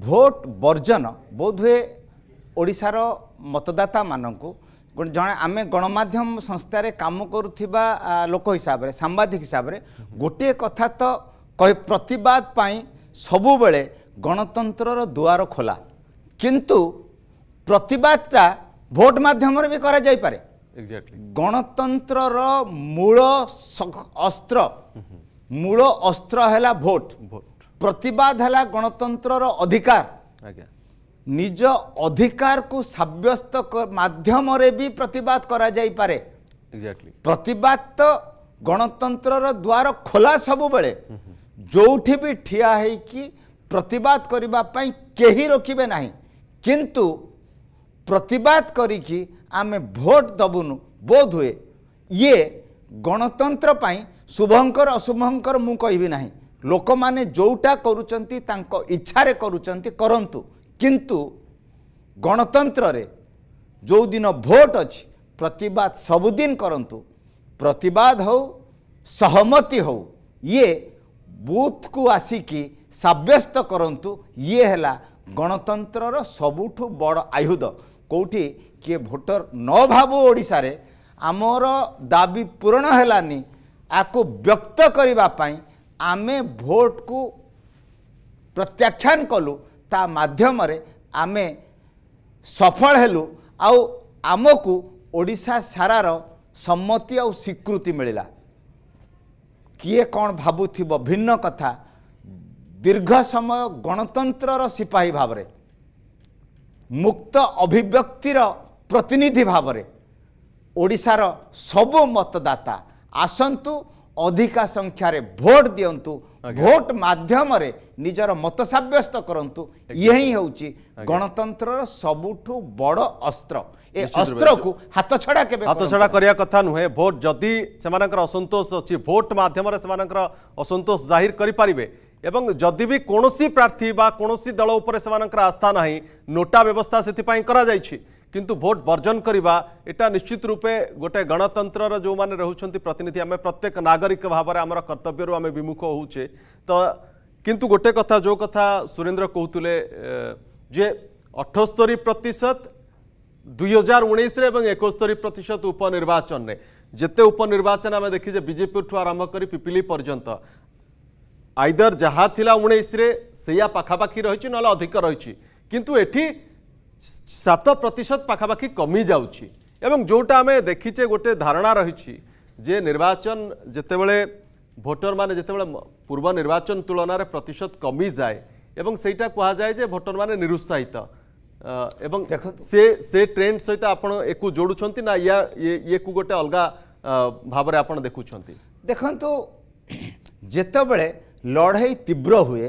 vote ବର୍ଜନ ବୋଧହୁଏ ଓଡ଼ିଶାର ମତଦାତାମାନଙ୍କୁ ଜଣେ ଆମେ ଗଣମାଧ୍ୟମ ସଂସ୍ଥାରେ କାମ କରୁଥିବା ଲୋକ ହିସାବରେ ସାମ୍ବାଦିକ ହିସାବରେ ଗୋଟିଏ କଥା ତ କହି ପ୍ରତିବାଦ ପାଇଁ ସବୁବେଳେ ଗଣତନ୍ତ୍ରର ଦୁଆର ଖୋଲା କିନ୍ତୁ ପ୍ରତିବାଦଟା ଭୋଟ ମାଧ୍ୟମରେ ବି କରାଯାଇପାରେ ଏକ୍ଜାକ୍ଟଲି ଗଣତନ୍ତ୍ରର ମୂଳ ଅସ୍ତ୍ର ମୂଳ ଅସ୍ତ୍ର ହେଲା ଭୋଟ ଭୋଟ ପ୍ରତିବାଦ ହେଲା ଗଣତନ୍ତ୍ରର ଅଧିକାର ଆଜ୍ଞା ନିଜ ଅଧିକାରକୁ ସାବ୍ୟସ୍ତ ମାଧ୍ୟମରେ ବି ପ୍ରତିବାଦ କରାଯାଇପାରେ ପ୍ରତିବାଦ ତ ଗଣତନ୍ତ୍ରର ଦ୍ୱାର ଖୋଲା ସବୁବେଳେ ଯେଉଁଠି ବି ଠିଆ ହେଇକି ପ୍ରତିବାଦ କରିବା ପାଇଁ କେହି ରୋକିବେ ନାହିଁ କିନ୍ତୁ ପ୍ରତିବାଦ କରିକି ଆମେ ଭୋଟ ଦେବୁନୁ ବୋଧ ହୁଏ ଇଏ ଗଣତନ୍ତ୍ର ପାଇଁ ଶୁଭଙ୍କର ଅଶୁଭଙ୍କର ମୁଁ କହିବି ନାହିଁ ଲୋକମାନେ ଯେଉଁଟା କରୁଛନ୍ତି ତାଙ୍କ ଇଚ୍ଛାରେ କରୁଛନ୍ତି କରନ୍ତୁ କିନ୍ତୁ ଗଣତନ୍ତ୍ରରେ ଯେଉଁଦିନ ଭୋଟ୍ ଅଛି ପ୍ରତିବାଦ ସବୁଦିନ କରନ୍ତୁ ପ୍ରତିବାଦ ହଉ ସହମତି ହଉ ଇଏ ବୁଥ୍କୁ ଆସିକି ସାବ୍ୟସ୍ତ କରନ୍ତୁ ଇଏ ହେଲା ଗଣତନ୍ତ୍ରର ସବୁଠୁ ବଡ଼ ଆୟୁଧ କେଉଁଠି କିଏ ଭୋଟର ନ ଭାବୁ ଓଡ଼ିଶାରେ ଆମର ଦାବି ପୂରଣ ହେଲାନି ଆକୁ ବ୍ୟକ୍ତ କରିବା ପାଇଁ ଆମେ ଭୋଟ୍କୁ ପ୍ରତ୍ୟାଖ୍ୟାନ କଲୁ ତା ମାଧ୍ୟମରେ ଆମେ ସଫଳ ହେଲୁ ଆଉ ଆମକୁ ଓଡ଼ିଶା ସାରାର ସମ୍ମତି ଆଉ ସ୍ୱୀକୃତି ମିଳିଲା କିଏ କ'ଣ ଭାବୁଥିବ ଭିନ୍ନ କଥା ଦୀର୍ଘ ସମୟ ଗଣତନ୍ତ୍ରର ସିପାହୀ ଭାବରେ ମୁକ୍ତ ଅଭିବ୍ୟକ୍ତିର ପ୍ରତିନିଧି ଭାବରେ ଓଡ଼ିଶାର ସବୁ ମତଦାତା ଆସନ୍ତୁ ଅଧିକା ସଂଖ୍ୟାରେ ଭୋଟ ଦିଅନ୍ତୁ ଭୋଟ ମାଧ୍ୟମରେ ନିଜର ମତ ସାବ୍ୟସ୍ତ କରନ୍ତୁ ଇଏ ହିଁ ହେଉଛି ଗଣତନ୍ତ୍ରର ସବୁଠୁ ବଡ଼ ଅସ୍ତ୍ର ଏ ଅସ୍ତ୍ରକୁ ହାତ ଛଡ଼ା କେବେ ହାତ ଛଡ଼ା କରିବା କଥା ନୁହେଁ ଭୋଟ ଯଦି ସେମାନଙ୍କର ଅସନ୍ତୋଷ ଅଛି ଭୋଟ ମାଧ୍ୟମରେ ସେମାନଙ୍କର ଅସନ୍ତୋଷ ଜାହିର କରିପାରିବେ ଏବଂ ଯଦି ବି କୌଣସି ପ୍ରାର୍ଥୀ ବା କୌଣସି ଦଳ ଉପରେ ସେମାନଙ୍କର ଆସ୍ଥା ନାହିଁ ନୋଟା ବ୍ୟବସ୍ଥା ସେଥିପାଇଁ କରାଯାଇଛି କିନ୍ତୁ ଭୋଟ୍ ବର୍ଜନ କରିବା ଏଇଟା ନିଶ୍ଚିତ ରୂପେ ଗୋଟେ ଗଣତନ୍ତ୍ରର ଯେଉଁମାନେ ରହୁଛନ୍ତି ପ୍ରତିନିଧି ଆମେ ପ୍ରତ୍ୟେକ ନାଗରିକ ଭାବରେ ଆମର କର୍ତ୍ତବ୍ୟରୁ ଆମେ ବିମୁଖ ହେଉଛେ ତ କିନ୍ତୁ ଗୋଟେ କଥା ଯେଉଁ କଥା ସୁରେନ୍ଦ୍ର କହୁଥିଲେ ଯେ ଅଠସ୍ତରୀ ପ୍ରତିଶତ ଦୁଇ ହଜାର ଉଣେଇଶରେ ଏବଂ ଏକସ୍ତରୀ ପ୍ରତିଶତ ଉପନିର୍ବାଚନରେ ଯେତେ ଉପନିର୍ବାଚନ ଆମେ ଦେଖିଛେ ବିଜେପିଠୁ ଆରମ୍ଭ କରି ପିପିଲି ପର୍ଯ୍ୟନ୍ତ ଆଇଦର ଯାହା ଥିଲା ଉଣେଇଶରେ ସେଇଆ ପାଖାପାଖି ରହିଛି ନହେଲେ ଅଧିକ ରହିଛି କିନ୍ତୁ ଏଠି সাত প্রতিশত পাখাপাখি কমি যাচ্ছে এবং যেটা আমি দেখিছে গোটে ধারণা রয়েছে যে নির্বাচন যেতবে ভোটর মানে যেতবে পূর্ব নির্বাচন তুলনার প্রতিশত কমি যায় এবং সেইটা কুহযায় যে ভোটর মানে নিরুৎসাহিত এবং সে সে ট্রেন্ড সহিত আপনার একু যোড়ুচ্ছেন না ইয়া ইয়েকু গোটে অলগা ভাবে আপনার দেখুছেন দেখুন যেতবে লড়াই তীব্র হুয়ে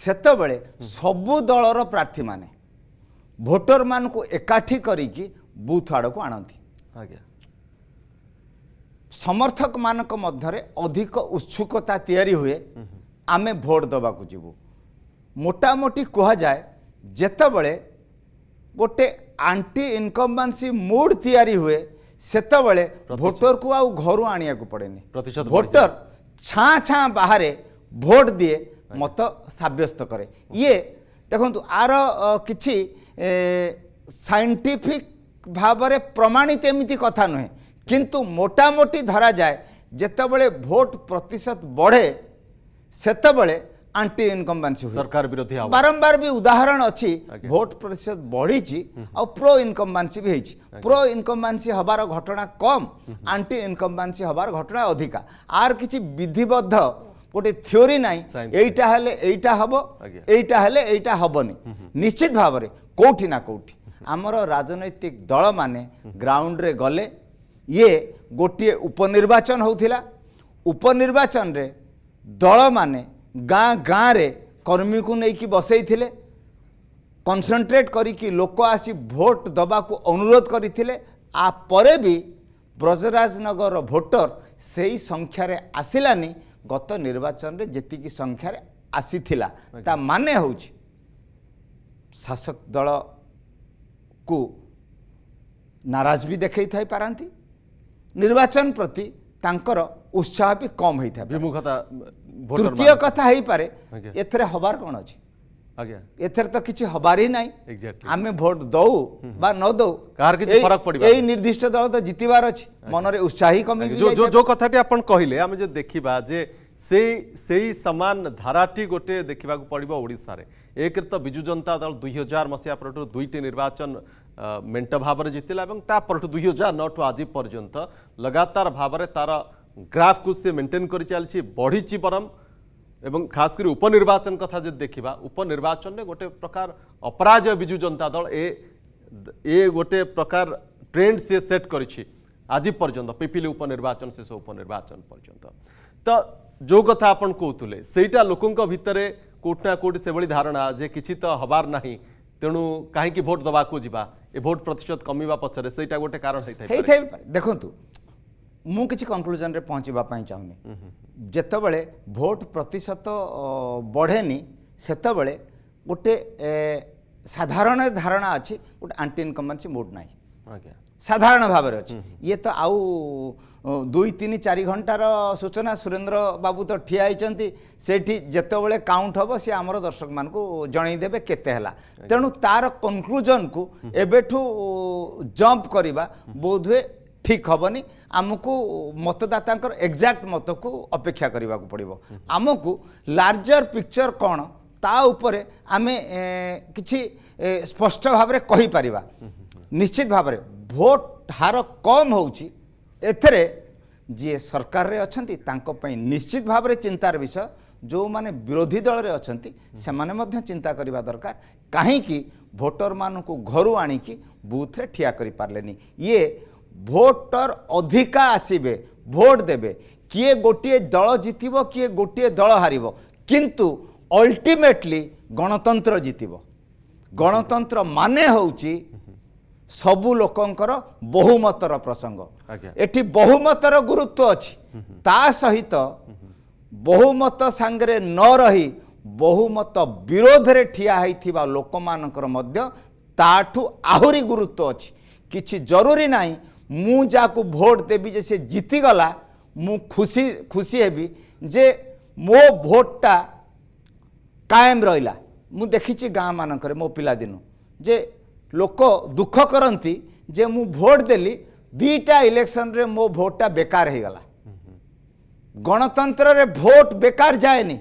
সেতবে সবু দলর প্রার্থী মানে ଭୋଟର ମାନଙ୍କୁ ଏକାଠି କରିକି ବୁଥ ଆଡ଼କୁ ଆଣନ୍ତି ଆଜ୍ଞା ସମର୍ଥକମାନଙ୍କ ମଧ୍ୟରେ ଅଧିକ ଉତ୍ସୁକତା ତିଆରି ହୁଏ ଆମେ ଭୋଟ ଦେବାକୁ ଯିବୁ ମୋଟାମୋଟି କୁହାଯାଏ ଯେତେବେଳେ ଗୋଟେ ଆଣ୍ଟି ଇନକମ୍ବାନ୍ସି ମୁଡ଼ ତିଆରି ହୁଏ ସେତେବେଳେ ଭୋଟରକୁ ଆଉ ଘରୁ ଆଣିବାକୁ ପଡ଼େନି ପ୍ରତିଶତ ଭୋଟର ଛାଁ ଛାଁ ବାହାରେ ଭୋଟ ଦିଏ ମତ ସାବ୍ୟସ୍ତ କରେ ଇଏ ଦେଖନ୍ତୁ ଆର କିଛି সাইন্টিফিক ভাবে প্রমাণিত এমিতি কথা নহে কিন্তু মোটামুটি ধরা যায় যেতবে ভোট প্রতিশত বড়ে সেতবে আন্টি ইনকম্বেন্সি সরকার বিরোধী বারম্বার বি উদাহরণ অছি ভোট প্রতিশত বড়িছি আউ প্রো ইনকম্বেন্সি বি হইছি প্রো ইনকম্বেন্সি হবার ঘটনা কম আন্টি ইনকম্বেন্সি হবার ঘটনা অধিকা আর কিছু বিধিবদ্ধ গোটে থিওরি নাই এইটা হলে এইটা হব এইটা হলে এইটা হবনি নিশ্চিত ভাবে कोठी आमर केनैतिक दल रे गले इ गोट उपनिर्वाचन हुन्छ उपनिर्वाचन दल माने गाँ गाँ रे कर्मीको नै बसै थि कनसन्ट्रेट गरिटाको अनुरोध गरिपरेबि ब्रजराजनगर भोटर संख्या रे आसिलानी गत निर्वाचन ता माने आसिलाउछ ଶାସକ ଦଳକୁ ନାରାଜ ବି ଦେଖାଇଥାଇ ପାରନ୍ତି ନିର୍ବାଚନ ପ୍ରତି ତାଙ୍କର ଉତ୍ସାହ ବି କମ୍ ହେଇଥାଏ ବିମୁଖତା ତୃତୀୟ କଥା ହେଇପାରେ ଏଥିରେ ହବାର କ'ଣ ଅଛି ଆଜ୍ଞା ଏଥିରେ ତ କିଛି ହବାର ହିଁ ନାହିଁ ଆମେ ଭୋଟ ଦଉ ବା ନ ଦଉ କାହାର କିଛି ଫରକ ପଡିବ ଏଇ ନିର୍ଦ୍ଦିଷ୍ଟ ଦଳ ତ ଜିତିବାର ଅଛି ମନରେ ଉତ୍ସାହୀ କମି ଯୋଉ କଥାଟି ଆପଣ କହିଲେ ଆମେ ଯଦି ଦେଖିବା ଯେ সেই সেই সমান ধারাটি গোটে দেখা পড়ব ওড়শার একরে তো বিজু জনতা দল দুই হাজার মশিয়া পরঠু দুইটি নির্বাচন মেট ভাবে জিতিলা এবং তা পরঠু দুই হাজার নঠু আজ পর্যন্ত লগাতার ভাবে তার গ্রাফকু সে মেন্টেন করে চালছি বড়িছি বরম এবং খাস করে উপনির্বাচন কথা যদি দেখা উপনির্বাচনে গোটে প্রকার অপরাজয় বিজু জনতা দল এ এ গোটে প্রকার ট্রেন্ড সে সেট করেছি আজ পর্যন্ত পিপিলি উপনির্বাচন শেষ উপনির্বাচন পর্যন্ত তো जो कथा आपण कହୁଥିଲେ ସେଇଟା ଲୋକଙ୍କ ଭିତରେ କୋଉଠି ନା କୋଉଠି ସେଭଳି ଧାରଣା ଯେ କିଛି ତ ହବାର ନାହିଁ ତେଣୁ କାହିଁକି ଭୋଟ ଦେବାକୁ ଯିବା ଏ ଭୋଟ ପ୍ରତିଶତ କମିବା ପଛରେ ସେଇଟା ଗୋଟେ କାରଣ ହେଇଥାଏ ହେଇଥାଇ ଦେଖନ୍ତୁ ମୁଁ କିଛି କନକ୍ଲୁଜନରେ ପହଞ୍ଚିବା ପାଇଁ ଚାହୁଁନି ଯେତେବେଳେ ଭୋଟ ପ୍ରତିଶତ ବଢ଼େନି ସେତେବେଳେ ଗୋଟେ ସାଧାରଣ ଧାରଣା ଅଛି ଗୋଟେ ଆଣ୍ଟି ଇନକମ୍ବାନ୍ସି ମୋଡ଼ ନାହିଁ ଆଜ୍ଞା ସାଧାରଣ ଭାବରେ ଅଛି ଇଏ ତ ଆଉ ଦୁଇ ତିନି ଚାରି ଘଣ୍ଟାର ସୂଚନା ସୁରେନ୍ଦ୍ର ବାବୁ ତ ଠିଆ ହେଇଛନ୍ତି ସେଇଠି ଯେତେବେଳେ କାଉଣ୍ଟ ହେବ ସେ ଆମର ଦର୍ଶକମାନଙ୍କୁ ଜଣେଇଦେବେ କେତେ ହେଲା ତେଣୁ ତାର କନକ୍ଲୁଜନକୁ ଏବେଠୁ ଜମ୍ପ କରିବା ବୋଧହୁଏ ଠିକ୍ ହେବନି ଆମକୁ ମତଦାତାଙ୍କର ଏକ୍ଜାକ୍ଟ ମତକୁ ଅପେକ୍ଷା କରିବାକୁ ପଡ଼ିବ ଆମକୁ ଲାର୍ଜର ପିକ୍ଚର କ'ଣ ତା ଉପରେ ଆମେ କିଛି ସ୍ପଷ୍ଟ ଭାବରେ କହିପାରିବା ନିଶ୍ଚିତ ଭାବରେ ভোট হার কম ହେଉଛି ଏଥିରେ ଯିଏ ସରକାରରେ ଅଛନ୍ତି ତାଙ୍କ ପାଇଁ ନିଶ୍ଚିତ ଭାବରେ ଚିନ୍ତାର ବିଷୟ ଯେଉଁମାନେ ବିରୋଧୀ ଦଳରେ ଅଛନ୍ତି ସେମାନେ ମଧ୍ୟ ଚିନ୍ତା କରିବା ଦରକାର କାହିଁକି ଭୋଟରମାନଙ୍କୁ ଘରୁ ଆଣିକି ବୁଥରେ ଠିଆ କରିପାରିଲେନି ଇଏ ଭୋଟର ଅଧିକା ଆସିବେ ଭୋଟ ଦେବେ କିଏ ଗୋଟିଏ ଦଳ ଜିତିବ କିଏ ଗୋଟିଏ ଦଳ ହାରିବ କିନ୍ତୁ ଅଲ୍ଟିମେଟଲି ଗଣତନ୍ତ୍ର ଜିତିବ ଗଣତନ୍ତ୍ର ମାନେ ହେଉଛି ସବୁ ଲୋକଙ୍କର ବହୁମତର ପ୍ରସଙ୍ଗ ଏଠି ବହୁମତର ଗୁରୁତ୍ୱ ଅଛି ତା ସହିତ ବହୁମତ ସାଙ୍ଗରେ ନ ରହି ବହୁମତ ବିରୋଧରେ ଠିଆ ହୋଇଥିବା ଲୋକମାନଙ୍କର ମଧ୍ୟ ତାଠୁ ଆହୁରି ଗୁରୁତ୍ୱ ଅଛି କିଛି ଜରୁରୀ ନାହିଁ ମୁଁ ଯାହାକୁ ଭୋଟ ଦେବି ଯେ ସେ ଜିତିଗଲା ମୁଁ ଖୁସି ଖୁସି ହେବି ଯେ ମୋ ଭୋଟଟା କାଏମ ରହିଲା ମୁଁ ଦେଖିଛି ଗାଁ ମାନଙ୍କରେ ମୋ ପିଲାଦିନୁ ଯେ ଲୋକ ଦୁଃଖ କରନ୍ତି ଯେ ମୁଁ ଭୋଟ ଦେଲି ଦୁଇଟା ଇଲେକ୍ସନରେ ମୋ ଭୋଟଟା ବେକାର ହେଇଗଲା ଗଣତନ୍ତ୍ରରେ ଭୋଟ ବେକାର ଯାଏନି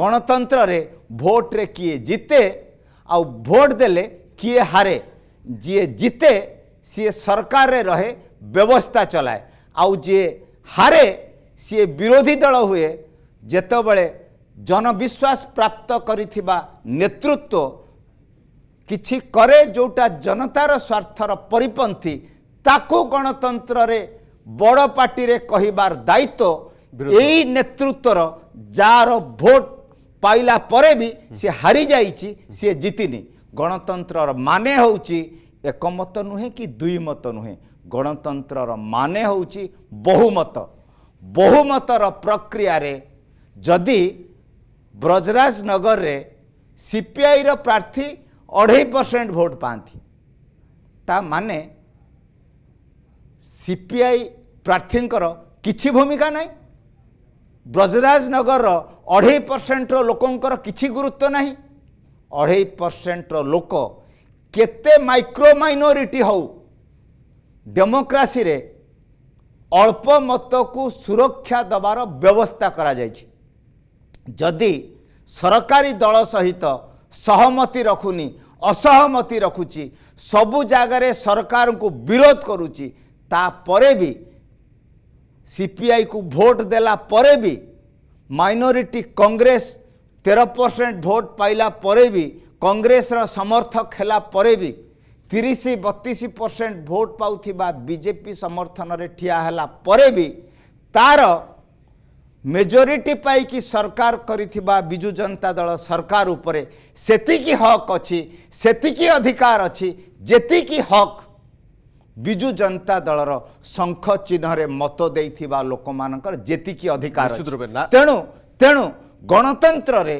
ଗଣତନ୍ତ୍ରରେ ଭୋଟରେ କିଏ ଜିତେ ଆଉ ଭୋଟ ଦେଲେ କିଏ ହାରେ ଯିଏ ଜିତେ ସିଏ ସରକାରରେ ରହେ ବ୍ୟବସ୍ଥା ଚଲାଏ ଆଉ ଯିଏ ହାରେ ସିଏ ବିରୋଧୀ ଦଳ ହୁଏ ଯେତେବେଳେ ଜନବିଶ୍ୱାସ ପ୍ରାପ୍ତ କରିଥିବା ନେତୃତ୍ୱ କିଛି କରେ ଯେଉଁଟା ଜନତାର ସ୍ୱାର୍ଥର ପରିପନ୍ଥୀ ତାକୁ ଗଣତନ୍ତ୍ରରେ ବଡ଼ ପାର୍ଟିରେ କହିବାର ଦାୟିତ୍ୱ ଏଇ ନେତୃତ୍ୱର ଯାହାର ଭୋଟ ପାଇଲା ପରେ ବି ସିଏ ହାରିଯାଇଛି ସିଏ ଜିତିନି ଗଣତନ୍ତ୍ରର ମାନେ ହେଉଛି ଏକମତ ନୁହେଁ କି ଦୁଇ ମତ ନୁହେଁ ଗଣତନ୍ତ୍ରର ମାନେ ହେଉଛି ବହୁମତ ବହୁମତର ପ୍ରକ୍ରିୟାରେ ଯଦି ବ୍ରଜରାଜ ନଗରରେ ସିପିଆଇର ପ୍ରାର୍ଥୀ ଅଢ଼େଇ ପରସେଣ୍ଟ ଭୋଟ୍ ପାଆନ୍ତି ତା ମାନେ ସିପିଆଇ ପ୍ରାର୍ଥୀଙ୍କର କିଛି ଭୂମିକା ନାହିଁ ବ୍ରଜରାଜ ନଗରର ଅଢ଼େଇ ପରସେଣ୍ଟର ଲୋକଙ୍କର କିଛି ଗୁରୁତ୍ୱ ନାହିଁ ଅଢ଼େଇ ପରସେଣ୍ଟର ଲୋକ କେତେ ମାଇକ୍ରୋ ମାଇନୋରିଟି ହେଉ ଡେମୋକ୍ରାସିରେ ଅଳ୍ପ ମତକୁ ସୁରକ୍ଷା ଦେବାର ବ୍ୟବସ୍ଥା କରାଯାଇଛି ଯଦି ସରକାରୀ ଦଳ ସହିତ ସହମତି ରଖୁନି ଅସହମତି ରଖୁଛି ସବୁ ଜାଗାରେ ସରକାରଙ୍କୁ ବିରୋଧ କରୁଛି ତାପରେ ବି ସିପିଆଇକୁ ଭୋଟ ଦେଲା ପରେ ବି ମାଇନୋରିଟି କଂଗ୍ରେସ ତେର ପରସେଣ୍ଟ ଭୋଟ ପାଇଲା ପରେ ବି କଂଗ୍ରେସର ସମର୍ଥକ ହେଲା ପରେ ବି ତିରିଶ ବତିଶ ପରସେଣ୍ଟ ଭୋଟ ପାଉଥିବା ବିଜେପି ସମର୍ଥନରେ ଠିଆ ହେଲା ପରେ ବି ତା'ର ମେଜରିଟି ପାଇକି ସରକାର କରିଥିବା ବିଜୁ ଜନତା ଦଳ ସରକାର ଉପରେ ସେତିକି ହକ୍ ଅଛି ସେତିକି ଅଧିକାର ଅଛି ଯେତିକି ହକ୍ ବିଜୁ ଜନତା ଦଳର ଶଙ୍ଖ ଚିହ୍ନରେ ମତ ଦେଇଥିବା ଲୋକମାନଙ୍କର ଯେତିକି ଅଧିକାର ତେଣୁ ତେଣୁ ଗଣତନ୍ତ୍ରରେ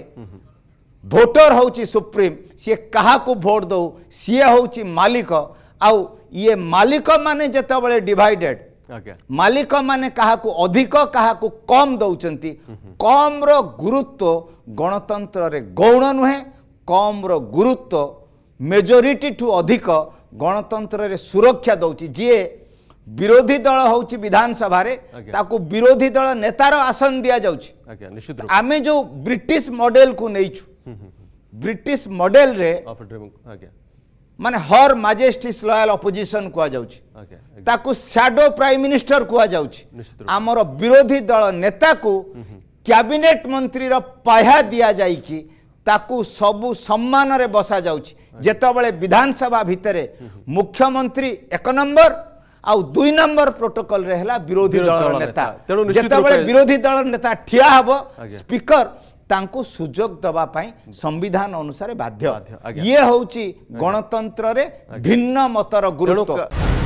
ଭୋଟର ହେଉଛି ସୁପ୍ରିମ୍ ସିଏ କାହାକୁ ଭୋଟ୍ ଦେଉ ସିଏ ହେଉଛି ମାଲିକ ଆଉ ଇଏ ମାଲିକମାନେ ଯେତେବେଳେ ଡିଭାଇଡ଼େଡ଼୍ ମାଲିକ ମାନେ କାହାକୁ ଅଧିକ କାହାକୁ କମ୍ ଦେଉଛନ୍ତି କମ୍ର ଗୁରୁତ୍ୱ ଗଣତନ୍ତ୍ରରେ ଗୌଣ ନୁହେଁ କମ୍ର ଗୁରୁତ୍ୱ ମେଜୋରିଟିଠୁ ଅଧିକ ଗଣତନ୍ତ୍ରରେ ସୁରକ୍ଷା ଦେଉଛି ଯିଏ ବିରୋଧୀ ଦଳ ହେଉଛି ବିଧାନସଭାରେ ତାକୁ ବିରୋଧୀ ଦଳ ନେତାର ଆସନ ଦିଆଯାଉଛି ଆମେ ଯେଉଁ ବ୍ରିଟିଶ ମଡେଲକୁ ନେଇଛୁ ବ୍ରିଟିଶ ମଡେଲରେ ମାନେ ହର୍ ମାଜେଷ୍ଟିସ୍ ଲୟାଲ ଅପୋଜିସନ୍ କୁହାଯାଉଛି ତାକୁ ସ୍ୟାଡୋ ପ୍ରାଇମ୍ ମିନିଷ୍ଟର କୁହାଯାଉଛି ଆମର ବିରୋଧୀ ଦଳ ନେତାକୁ କ୍ୟାବିନେଟ୍ ମନ୍ତ୍ରୀର ପାହ୍ୟା ଦିଆଯାଇକି ତାକୁ ସବୁ ସମ୍ମାନରେ ବସାଯାଉଛି ଯେତେବେଳେ ବିଧାନସଭା ଭିତରେ ମୁଖ୍ୟମନ୍ତ୍ରୀ ଏକ ନମ୍ବର ଆଉ ଦୁଇ ନମ୍ବର ପ୍ରୋଟୋକଲରେ ହେଲା ବିରୋଧୀ ଦଳର ନେତା ତେଣୁ ଯେତେବେଳେ ବିରୋଧୀ ଦଳର ନେତା ଠିଆ ହେବ ସ୍ପିକର ତାଙ୍କୁ ସୁଯୋଗ ଦେବା ପାଇଁ ସମ୍ବିଧାନ ଅନୁସାରେ ବାଧ୍ୟ ଇଏ ହେଉଛି ଗଣତନ୍ତ୍ରରେ ଭିନ୍ନ ମତର ଗୁରୁତ୍ୱ